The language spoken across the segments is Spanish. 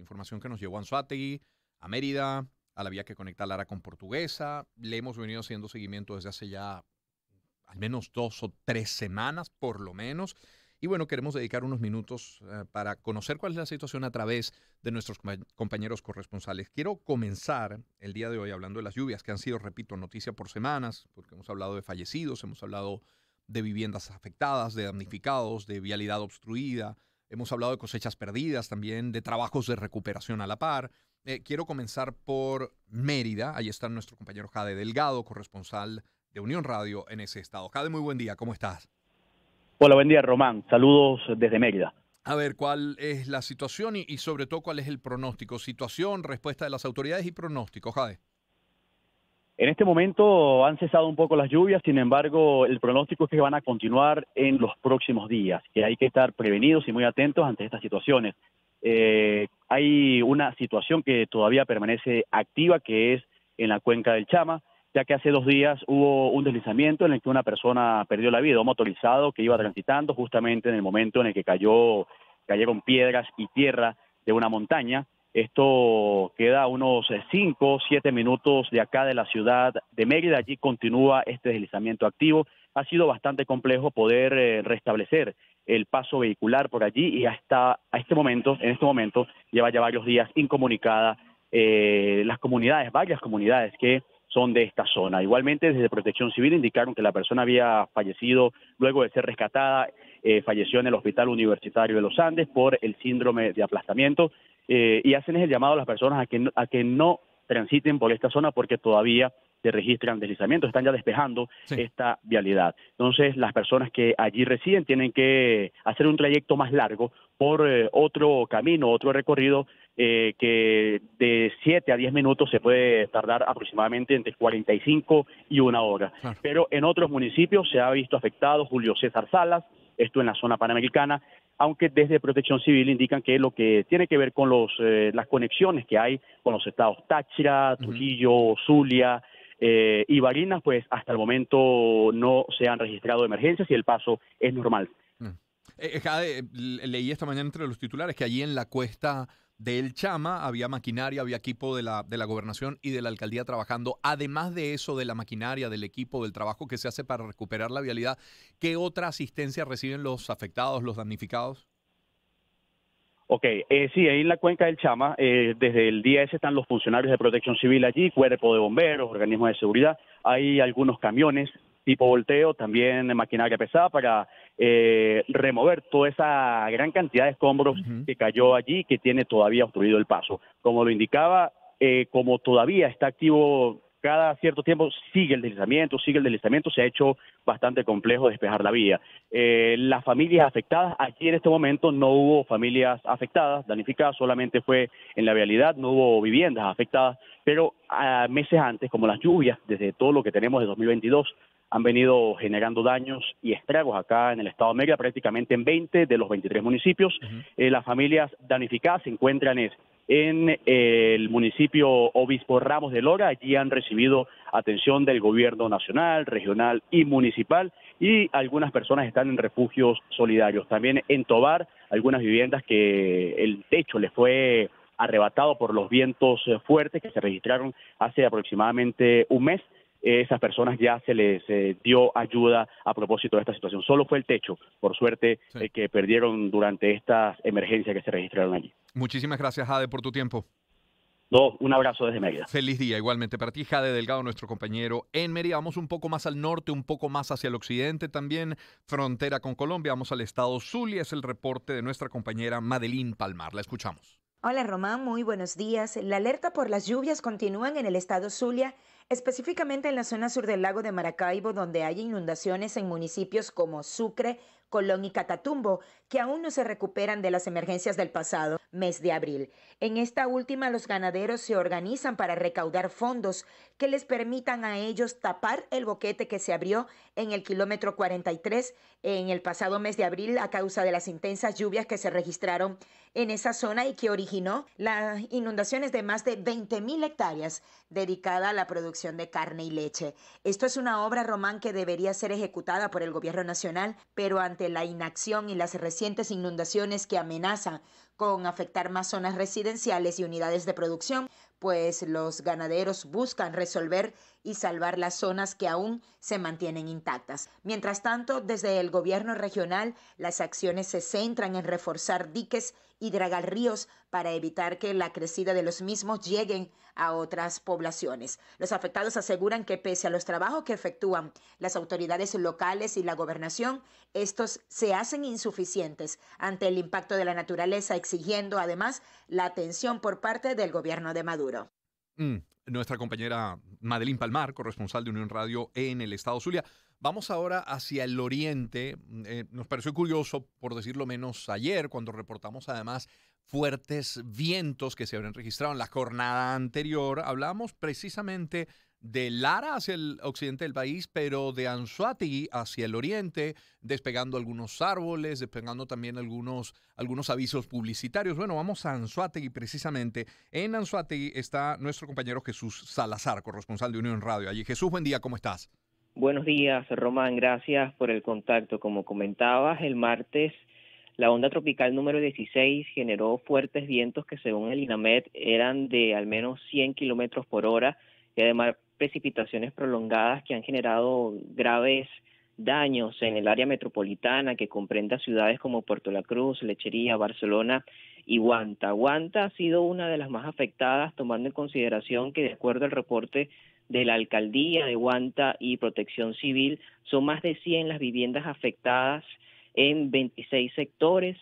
información que nos llevó a Anzuategui, a Mérida, a la vía que conecta Lara con Portuguesa. Le hemos venido haciendo seguimiento desde hace ya al menos dos o tres semanas, por lo menos. Y bueno, queremos dedicar unos minutos eh, para conocer cuál es la situación a través de nuestros compañeros corresponsales. Quiero comenzar el día de hoy hablando de las lluvias, que han sido, repito, noticia por semanas, porque hemos hablado de fallecidos, hemos hablado de viviendas afectadas, de damnificados, de vialidad obstruida, Hemos hablado de cosechas perdidas también, de trabajos de recuperación a la par. Eh, quiero comenzar por Mérida. Ahí está nuestro compañero Jade Delgado, corresponsal de Unión Radio en ese estado. Jade, muy buen día. ¿Cómo estás? Hola, buen día, Román. Saludos desde Mérida. A ver, ¿cuál es la situación y, y sobre todo cuál es el pronóstico? Situación, respuesta de las autoridades y pronóstico, Jade. En este momento han cesado un poco las lluvias, sin embargo, el pronóstico es que van a continuar en los próximos días, que hay que estar prevenidos y muy atentos ante estas situaciones. Eh, hay una situación que todavía permanece activa, que es en la cuenca del Chama, ya que hace dos días hubo un deslizamiento en el que una persona perdió la vida, un motorizado que iba transitando justamente en el momento en el que cayó, cayeron piedras y tierra de una montaña. Esto queda a unos 5, eh, 7 minutos de acá de la ciudad de Mérida. Allí continúa este deslizamiento activo. Ha sido bastante complejo poder eh, restablecer el paso vehicular por allí y hasta a este momento, en este momento, lleva ya varios días incomunicada eh, las comunidades, varias comunidades que son de esta zona. Igualmente, desde Protección Civil indicaron que la persona había fallecido luego de ser rescatada, falleció en el Hospital Universitario de los Andes por el síndrome de aplastamiento. Eh, y hacen el llamado a las personas a que, no, a que no transiten por esta zona porque todavía se registran deslizamientos, están ya despejando esta vialidad. Entonces, las personas que allí residen tienen que hacer un trayecto más largo por eh, otro camino, otro recorrido eh, que de 7 a 10 minutos se puede tardar aproximadamente entre 45 y una hora. Pero en otros municipios se ha visto afectado Julio César Salas, esto en la zona panamericana, aunque desde Protección Civil indican que lo que tiene que ver con los, eh, las conexiones que hay con los estados Táchira, Trujillo, Zulia, eh, y Barinas, pues hasta el momento no se han registrado emergencias y el paso es normal. Mm. Eh, leí esta mañana entre los titulares que allí en la cuesta de El Chama, había maquinaria, había equipo de la, de la gobernación y de la alcaldía trabajando. Además de eso, de la maquinaria, del equipo, del trabajo que se hace para recuperar la vialidad, ¿qué otra asistencia reciben los afectados, los damnificados? Ok, eh, sí, ahí en la cuenca del Chama, eh, desde el día ese están los funcionarios de protección civil allí, cuerpo de bomberos, organismos de seguridad, hay algunos camiones, tipo volteo, también maquinaria pesada para eh, remover toda esa gran cantidad de escombros que cayó allí que tiene todavía obstruido el paso. Como lo indicaba, eh, como todavía está activo cada cierto tiempo sigue el deslizamiento, sigue el deslizamiento, se ha hecho bastante complejo despejar la vía. Eh, las familias afectadas, aquí en este momento no hubo familias afectadas, danificadas, solamente fue en la vialidad no hubo viviendas afectadas, pero ah, meses antes, como las lluvias, desde todo lo que tenemos de 2022, han venido generando daños y estragos acá en el estado de Mérida, prácticamente en 20 de los 23 municipios. Eh, las familias danificadas se encuentran en, eh, el municipio Obispo Ramos de Lora. Allí han recibido atención del gobierno nacional, regional y municipal y algunas personas están en refugios solidarios. También en Tobar, algunas viviendas que el techo les fue arrebatado por los vientos eh, fuertes que se registraron hace aproximadamente un mes esas personas ya se les eh, dio ayuda a propósito de esta situación. Solo fue el techo, por suerte, eh, que perdieron durante estas emergencias que se registraron allí. Muchísimas gracias, Jade, por tu tiempo. No, un abrazo desde Mérida. Feliz día igualmente para ti, Jade Delgado, nuestro compañero en Mérida. Vamos un poco más al norte, un poco más hacia el occidente también, frontera con Colombia. Vamos al estado Zulia, es el reporte de nuestra compañera Madeline Palmar. La escuchamos. Hola Román, muy buenos días. La alerta por las lluvias continúa en el estado Zulia específicamente en la zona sur del lago de Maracaibo, donde hay inundaciones en municipios como Sucre, Colón y Catatumbo, que aún no se recuperan de las emergencias del pasado mes de abril. En esta última, los ganaderos se organizan para recaudar fondos que les permitan a ellos tapar el boquete que se abrió en el kilómetro 43 en el pasado mes de abril a causa de las intensas lluvias que se registraron en esa zona y que originó las inundaciones de más de 20.000 hectáreas dedicada a la producción de carne y leche. Esto es una obra román que debería ser ejecutada por el gobierno nacional, pero ante la inacción y las recientes inundaciones que amenaza con afectar más zonas residenciales y unidades de producción, pues los ganaderos buscan resolver y salvar las zonas que aún se mantienen intactas. Mientras tanto, desde el gobierno regional, las acciones se centran en reforzar diques y dragar ríos para evitar que la crecida de los mismos lleguen a otras poblaciones. Los afectados aseguran que pese a los trabajos que efectúan las autoridades locales y la gobernación, estos se hacen insuficientes ante el impacto de la naturaleza exigiendo además la atención por parte del gobierno de Maduro. Mm, nuestra compañera Madeline Palmar, corresponsal de Unión Radio en el estado Zulia. Vamos ahora hacia el oriente. Mm, eh, nos pareció curioso, por decirlo menos, ayer, cuando reportamos además fuertes vientos que se habían registrado en la jornada anterior. Hablamos precisamente de Lara hacia el occidente del país, pero de Anzuati hacia el oriente, despegando algunos árboles, despegando también algunos, algunos avisos publicitarios. Bueno, vamos a Anzuategui precisamente. En Anzuategui está nuestro compañero Jesús Salazar, corresponsal de Unión Radio. Allí, Jesús, buen día, ¿cómo estás? Buenos días, Román, gracias por el contacto. Como comentabas, el martes la onda tropical número 16 generó fuertes vientos que según el INAMED eran de al menos 100 kilómetros por hora y además precipitaciones prolongadas que han generado graves daños en el área metropolitana que comprenda ciudades como Puerto La Cruz, Lechería, Barcelona y Guanta. Guanta ha sido una de las más afectadas, tomando en consideración que, de acuerdo al reporte de la Alcaldía de Guanta y Protección Civil, son más de 100 las viviendas afectadas en 26 sectores,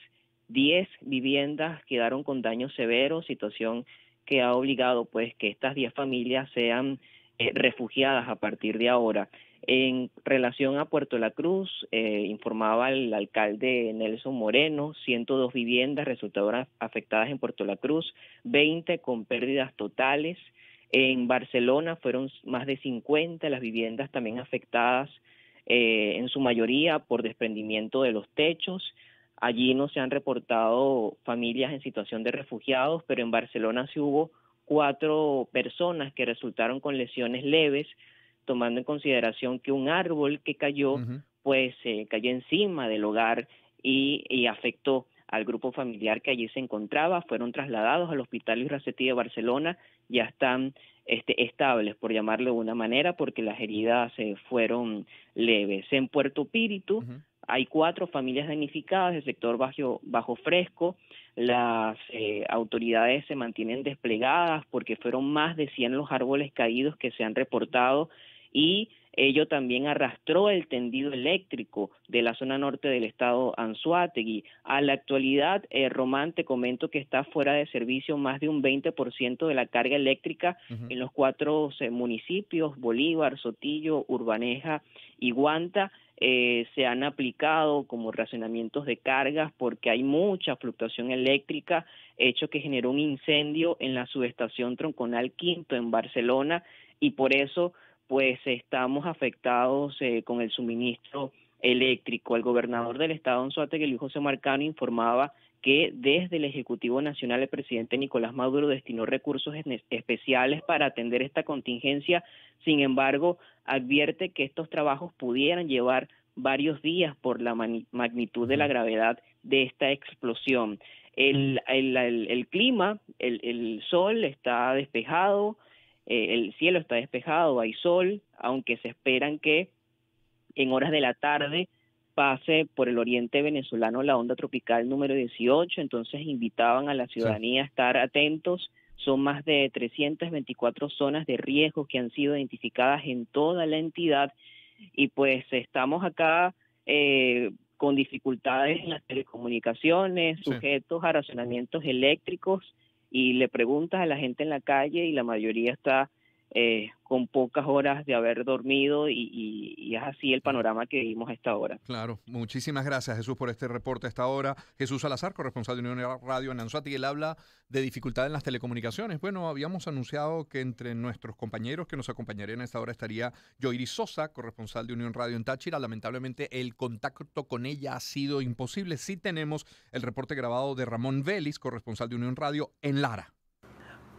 10 viviendas quedaron con daños severos, situación que ha obligado pues que estas 10 familias sean eh, refugiadas a partir de ahora. En relación a Puerto La Cruz, eh, informaba el alcalde Nelson Moreno, 102 viviendas resultaron afectadas en Puerto La Cruz, 20 con pérdidas totales. En Barcelona fueron más de 50 las viviendas también afectadas, eh, en su mayoría por desprendimiento de los techos. Allí no se han reportado familias en situación de refugiados, pero en Barcelona sí hubo cuatro personas que resultaron con lesiones leves, tomando en consideración que un árbol que cayó, pues eh, cayó encima del hogar y, y, afectó al grupo familiar que allí se encontraba, fueron trasladados al Hospital Irracetí de Barcelona, ya están este, estables, por llamarlo de una manera, porque las heridas se eh, fueron leves. En Puerto Píritu, hay cuatro familias damnificadas del sector bajo, fresco. Las eh, autoridades se mantienen desplegadas porque fueron más de 100 los árboles caídos que se han reportado y ello también arrastró el tendido eléctrico de la zona norte del estado Anzuategui. A la actualidad, eh, Román, te comento que está fuera de servicio más de un 20% de la carga eléctrica en los cuatro eh, municipios, Bolívar, Sotillo, Urbaneja y Guanta. Eh, se han aplicado como racionamientos de cargas porque hay mucha fluctuación eléctrica, hecho que generó un incendio en la subestación Tronconal Quinto en Barcelona y por eso pues estamos afectados eh, con el suministro eléctrico. El gobernador del estado, hijo José Marcano, informaba que desde el Ejecutivo Nacional el presidente Nicolás Maduro destinó recursos especiales para atender esta contingencia. Sin embargo, advierte que estos trabajos pudieran llevar varios días por la magnitud de la gravedad de esta explosión. El, clima, el, sol está despejado, eh, el cielo está despejado, hay sol, aunque se esperan que en horas de la tarde pase por el oriente venezolano la onda tropical número 18, entonces invitaban a la ciudadanía a estar atentos. Son más de 324 zonas de riesgo que han sido identificadas en toda la entidad y pues estamos acá eh, con dificultades en las telecomunicaciones, sujetos a razonamientos eléctricos y le preguntas a la gente en la calle y la mayoría está eh, con pocas horas de haber dormido y, es así el panorama que vimos a esta hora. Claro, muchísimas gracias Jesús por este reporte a esta hora. Jesús Salazar, corresponsal de Unión Radio en Anzuati, él habla de dificultad en las telecomunicaciones. Bueno, habíamos anunciado que entre nuestros compañeros que nos acompañarían a esta hora estaría Joiri Sosa, corresponsal de Unión Radio en Táchira. Lamentablemente el contacto con ella ha sido imposible. Sí tenemos el reporte grabado de Ramón Vélez, corresponsal de Unión Radio en Lara.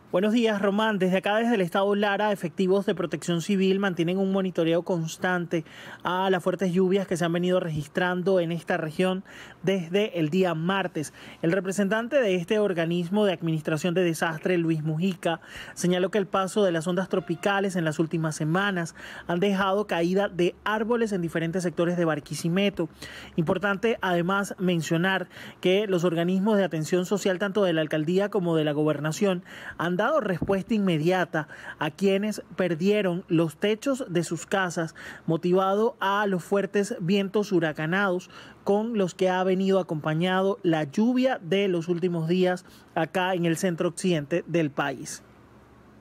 Buenos días, Román. Desde acá, desde el estado Lara, efectivos de protección civil mantienen un monitoreo constante a las fuertes lluvias que se han venido registrando en esta región desde el día martes. El representante de este organismo de administración de desastre, Luis Mujica, señaló que el paso de las ondas tropicales en las últimas semanas han dejado caída de árboles en diferentes sectores de Barquisimeto. Importante además mencionar que los organismos de atención social, tanto de la alcaldía como de la gobernación, han dado respuesta inmediata a quienes perdieron los techos de sus casas motivado a los fuertes vientos huracanados con los que ha venido acompañado la lluvia de los últimos días acá en el centro occidente del país.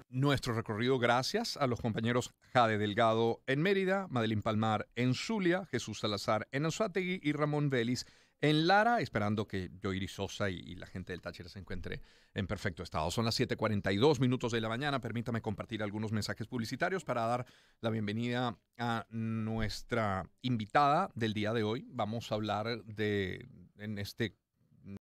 Nuestro recorrido gracias a los compañeros Jade Delgado en Mérida, Madeline Palmar en Zulia, Jesús Salazar en Azuategui y Ramón Vélez en Lara, esperando que yo, Iris Sosa y, la gente del Táchira se encuentre en perfecto estado. Son las 7:42 minutos de la mañana. Permítame compartir algunos mensajes publicitarios para dar la bienvenida a nuestra invitada del día de hoy. Vamos a hablar de, en este